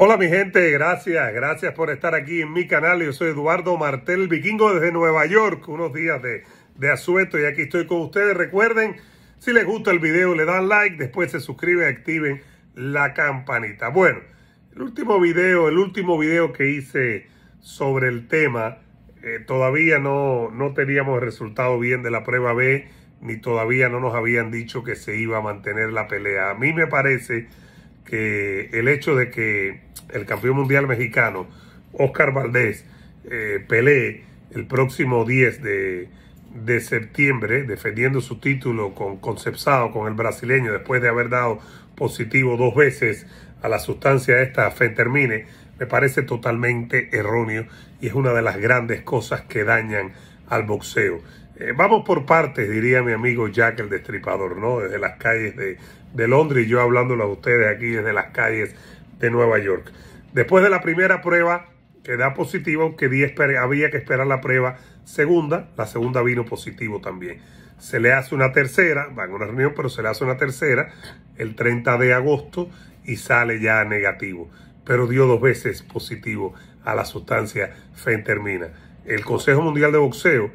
Hola mi gente, gracias, gracias por estar aquí en mi canal. Yo soy Eduardo Martel, vikingo desde Nueva York, unos días de, de asueto y aquí estoy con ustedes. Recuerden, si les gusta el video le dan like, después se suscriben, activen la campanita. Bueno, el último video, el último video que hice sobre el tema, eh, todavía no, no teníamos el resultado bien de la prueba B, ni todavía no nos habían dicho que se iba a mantener la pelea. A mí me parece que el hecho de que el campeón mundial mexicano, Oscar Valdés, eh, pelee el próximo 10 de, septiembre, defendiendo su título con Concepsado, con el brasileño, después de haber dado positivo dos veces a la sustancia esta fentermine, me parece totalmente erróneo y es una de las grandes cosas que dañan al boxeo. Eh, vamos por partes, diría mi amigo Jack el Destripador, ¿no? Desde las calles de, Londres y yo hablándolo a ustedes aquí desde las calles de Nueva York. Después de la primera prueba, que da positivo, aunque había que esperar la prueba segunda, la segunda vino positivo también. Se le hace una tercera, van a una reunión, pero se le hace una tercera el 30 de agosto y sale ya negativo, pero dio dos veces positivo a la sustancia fentermina. El Consejo Mundial de Boxeo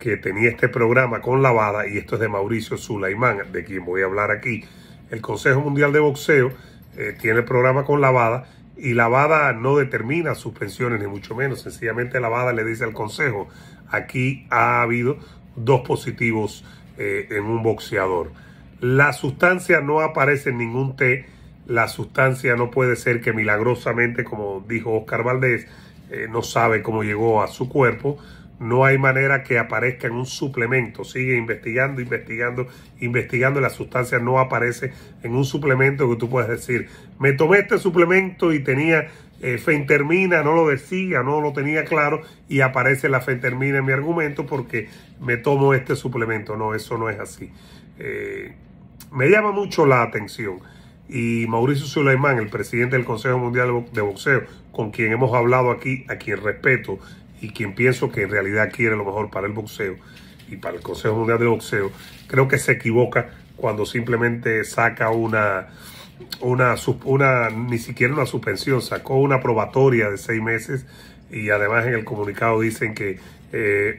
que tenía este programa con Lavada, y esto es de Mauricio Sulaimán, de quien voy a hablar aquí. El Consejo Mundial de Boxeo eh, tiene el programa con Lavada, y Lavada no determina suspensiones, ni mucho menos. Sencillamente Lavada le dice al Consejo, aquí ha habido dos positivos eh, en un boxeador. La sustancia no aparece en ningún té. La sustancia no puede ser que milagrosamente, como dijo Oscar Valdés, eh, no sabe cómo llegó a su cuerpo. No hay manera que aparezca en un suplemento. Sigue investigando, investigando, investigando. La sustancia no aparece en un suplemento que tú puedes decir, me tomé este suplemento y tenía eh, fentermina, no lo decía, no lo tenía claro y aparece la fentermina en mi argumento porque me tomo este suplemento. No, eso no es así. Eh, me llama mucho la atención y Mauricio suleimán el presidente del Consejo Mundial de Boxeo, con quien hemos hablado aquí, a quien respeto y quien pienso que en realidad quiere lo mejor para el boxeo y para el Consejo Mundial de Boxeo, creo que se equivoca cuando simplemente saca una, una, ni siquiera una suspensión, sacó una probatoria de seis meses y además en el comunicado dicen que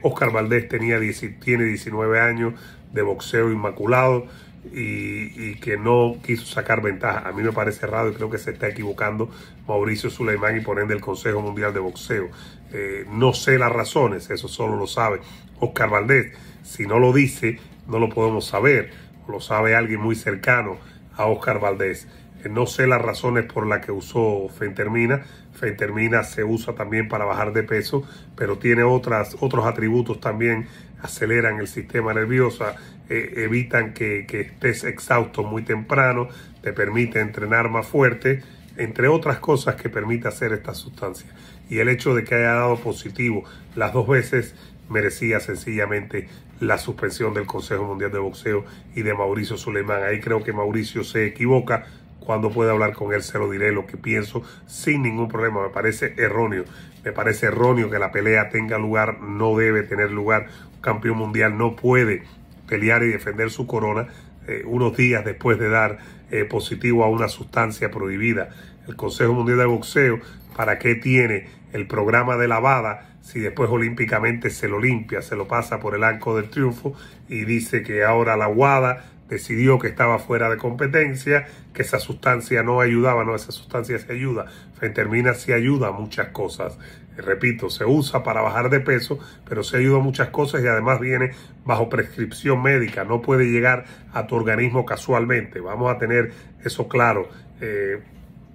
Oscar eh, Valdés tenía, tiene 19 años de boxeo inmaculado y, que no quiso sacar ventaja. A mí me parece raro y creo que se está equivocando Mauricio Suleimán y por del el Consejo Mundial de Boxeo. Eh, no sé las razones, eso solo lo sabe Oscar Valdés. Si no lo dice, no lo podemos saber. Lo sabe alguien muy cercano a Oscar Valdés. Eh, no sé las razones por las que usó Fentermina. Fentermina se usa también para bajar de peso, pero tiene otras, otros atributos también. Aceleran el sistema nervioso, eh, evitan que, que estés exhausto muy temprano, te permite entrenar más fuerte entre otras cosas que permita hacer esta sustancia. Y el hecho de que haya dado positivo las dos veces merecía sencillamente la suspensión del Consejo Mundial de Boxeo y de Mauricio Suleimán. Ahí creo que Mauricio se equivoca. Cuando pueda hablar con él, se lo diré lo que pienso sin ningún problema. Me parece erróneo. Me parece erróneo que la pelea tenga lugar. No debe tener lugar. Un campeón mundial no puede pelear y defender su corona eh, unos días después de dar eh, positivo a una sustancia prohibida. El Consejo Mundial de Boxeo, ¿para qué tiene el programa de lavada si después olímpicamente se lo limpia, se lo pasa por el arco del triunfo y dice que ahora la WADA decidió que estaba fuera de competencia, que esa sustancia no ayudaba, no, esa sustancia se ayuda. Fentermina sí ayuda a muchas cosas. Repito, se usa para bajar de peso, pero se ayuda a muchas cosas y además viene bajo prescripción médica, no puede llegar a tu organismo casualmente. Vamos a tener eso claro eh,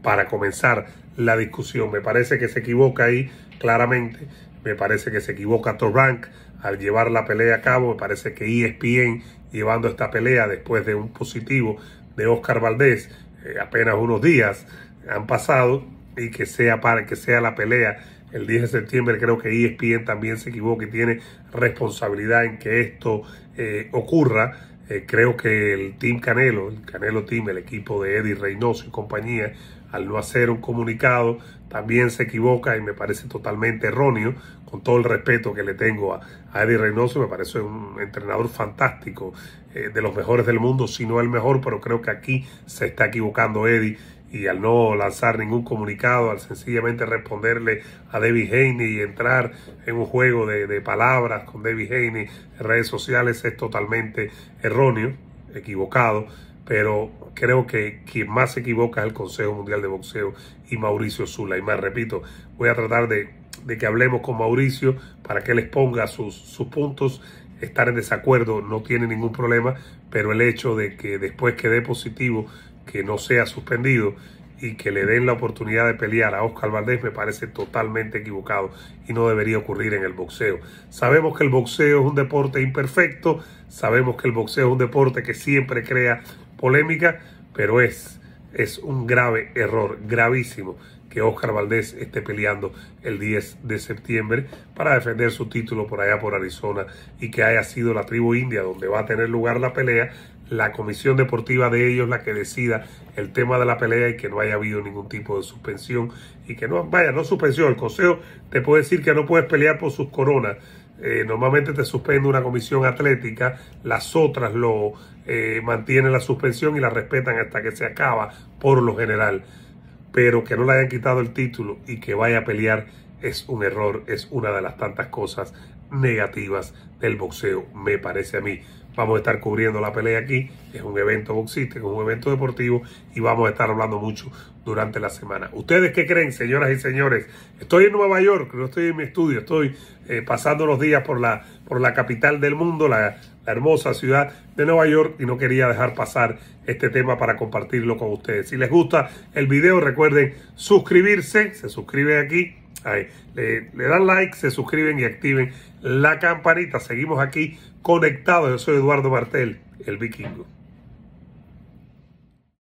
para comenzar la discusión. Me parece que se equivoca ahí claramente, me parece que se equivoca Torrank al llevar la pelea a cabo. me Parece que ESPN llevando esta pelea después de un positivo de Oscar Valdés, eh, apenas unos días han pasado y que sea para que sea la pelea el 10 de septiembre creo que ESPN también se equivoca y tiene responsabilidad en que esto eh, ocurra. Eh, creo que el Team Canelo, el Canelo Team, el equipo de Eddie Reynoso y compañía, al no hacer un comunicado también se equivoca y me parece totalmente erróneo, con todo el respeto que le tengo a, Eddie Reynoso, me parece un entrenador fantástico, eh, de los mejores del mundo, si no el mejor, pero creo que aquí se está equivocando Eddie y al no lanzar ningún comunicado, al sencillamente responderle a David Haney y entrar en un juego de, palabras con David Haney en redes sociales es totalmente erróneo, equivocado pero creo que quien más se equivoca es el Consejo Mundial de Boxeo y Mauricio Zula. Y más repito, voy a tratar de, que hablemos con Mauricio para que él exponga sus puntos. Estar en desacuerdo no tiene ningún problema, pero el hecho de que después quede positivo, que no sea suspendido y que le den la oportunidad de pelear a Oscar Valdés me parece totalmente equivocado y no debería ocurrir en el boxeo. Sabemos que el boxeo es un deporte imperfecto, sabemos que el boxeo es un deporte que siempre crea polémica, pero es, es un grave error, gravísimo, que Óscar Valdés esté peleando el 10 de septiembre para defender su título por allá por Arizona y que haya sido la tribu india donde va a tener lugar la pelea la comisión deportiva de ellos la que decida el tema de la pelea y que no haya habido ningún tipo de suspensión y que no, vaya, no suspensión, el consejo te puede decir que no puedes pelear por sus coronas. Eh, normalmente te suspende una comisión atlética, las otras lo eh, mantienen la suspensión y la respetan hasta que se acaba, por lo general. Pero que no le hayan quitado el título y que vaya a pelear es un error, es una de las tantas cosas negativas del boxeo, me parece a mí. Vamos a estar cubriendo la pelea aquí. Es un evento boxístico, es un evento deportivo y vamos a estar hablando mucho durante la semana. ¿Ustedes qué creen, señoras y señores? Estoy en Nueva York, no estoy en mi estudio, estoy eh, pasando los días por la, por la capital del mundo, la, hermosa ciudad de Nueva York, y no quería dejar pasar este tema para compartirlo con ustedes. Si les gusta el video, recuerden suscribirse, se suscriben aquí. le, dan like, se suscriben y activen la campanita. Seguimos aquí conectados. Yo soy Eduardo Martel, el vikingo.